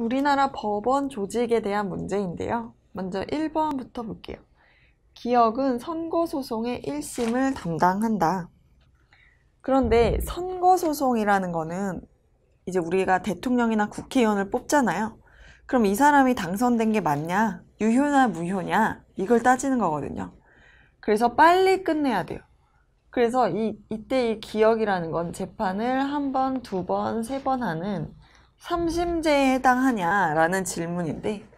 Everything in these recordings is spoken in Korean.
우리나라 법원 조직에 대한 문제인데요. 먼저 1번부터 볼게요. 기억은 선거소송의 1심을 담당한다. 그런데 선거소송이라는 거는 이제 우리가 대통령이나 국회의원을 뽑잖아요. 그럼 이 사람이 당선된 게 맞냐? 유효냐 무효냐? 이걸 따지는 거거든요. 그래서 빨리 끝내야 돼요. 그래서 이, 이때 이 기억이라는 건 재판을 한 번, 두 번, 세 번 하는 삼심제에 해당하냐라는 질문인데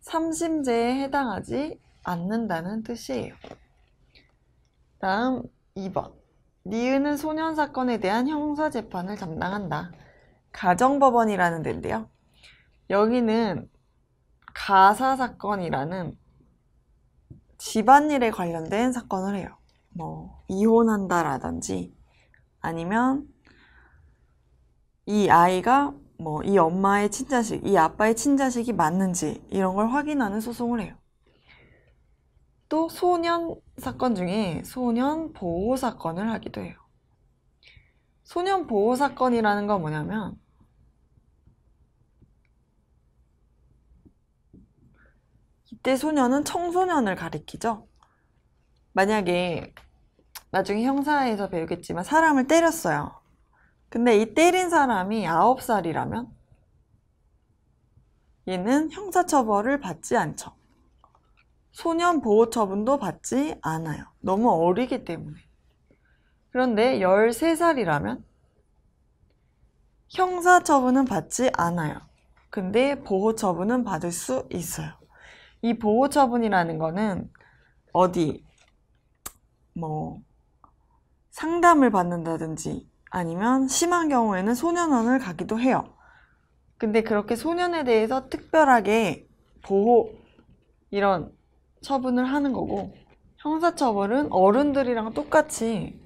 삼심제에 해당하지 않는다는 뜻이에요. 다음 2번 니은은 소년 사건에 대한 형사 재판을 담당한다. 가정법원이라는 데인데요. 여기는 가사 사건이라는 집안일에 관련된 사건을 해요. 뭐 이혼한다라든지 아니면 이 아이가 뭐이 엄마의 친자식, 이 아빠의 친자식이 맞는지 이런 걸 확인하는 소송을 해요. 또 소년 사건 중에 소년 보호 사건을 하기도 해요. 소년 보호 사건이라는 건 뭐냐면 이때 소년은 청소년을 가리키죠. 만약에 나중에 형사에서 배우겠지만 사람을 때렸어요. 근데 이 때린 사람이 9살이라면 얘는 형사처벌을 받지 않죠. 소년 보호 처분도 받지 않아요. 너무 어리기 때문에. 그런데 13살이라면 형사 처분은 받지 않아요. 근데 보호 처분은 받을 수 있어요. 이 보호 처분이라는 거는 어디 뭐 상담을 받는다든지 아니면 심한 경우에는 소년원을 가기도 해요. 근데 그렇게 소년에 대해서 특별하게 보호 이런 처분을 하는 거고 형사처벌은 어른들이랑 똑같이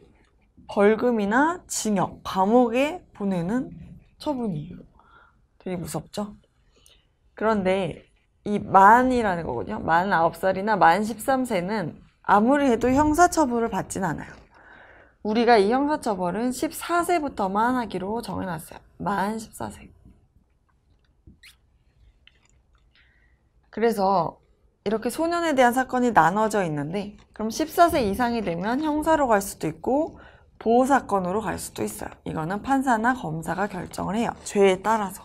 벌금이나 징역, 감옥에 보내는 처분이에요. 되게 무섭죠? 그런데 이 만이라는 거거든요. 만 9살이나 만 13세는 아무리 해도 형사처벌을 받진 않아요. 우리가 이 형사처벌은 14세부터만 하기로 정해놨어요. 만 14세. 그래서 이렇게 소년에 대한 사건이 나눠져 있는데 그럼 14세 이상이 되면 형사로 갈 수도 있고 보호사건으로 갈 수도 있어요. 이거는 판사나 검사가 결정을 해요. 죄에 따라서.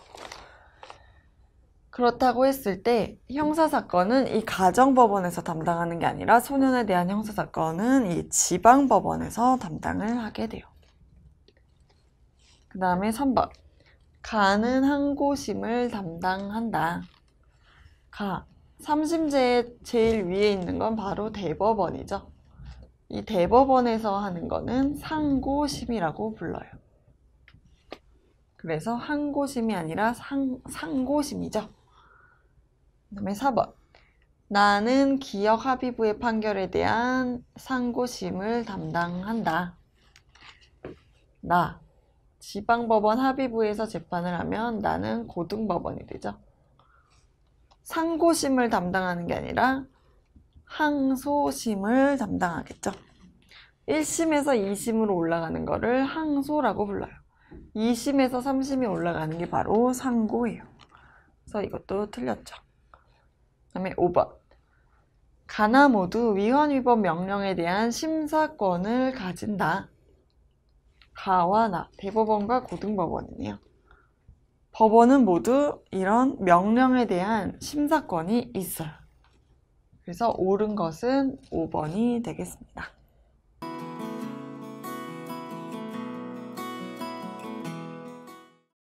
그렇다고 했을 때 형사사건은 이 가정법원에서 담당하는 게 아니라 소년에 대한 형사사건은 이 지방법원에서 담당을 하게 돼요. 그 다음에 3번 가는 한고심을 담당한다. 가. 3심제의 제일 위에 있는 건 바로 대법원이죠. 이 대법원에서 하는 거는 상고심이라고 불러요. 그래서 한고심이 아니라 상, 상고심이죠. 다음에 4번. 나는 기역 합의부의 판결에 대한 상고심을 담당한다. 나. 지방법원 합의부에서 재판을 하면 나는 고등법원이 되죠. 상고심을 담당하는 게 아니라 항소심을 담당하겠죠. 1심에서 2심으로 올라가는 거를 항소라고 불러요. 2심에서 3심이 올라가는 게 바로 상고예요. 그래서 이것도 틀렸죠. 다음에 5번 가나 모두 위헌 위법 명령에 대한 심사권을 가진다. 가와 나 대법원과 고등법원이네요. 법원은 모두 이런 명령에 대한 심사권이 있어요. 그래서 옳은 것은 5번이 되겠습니다.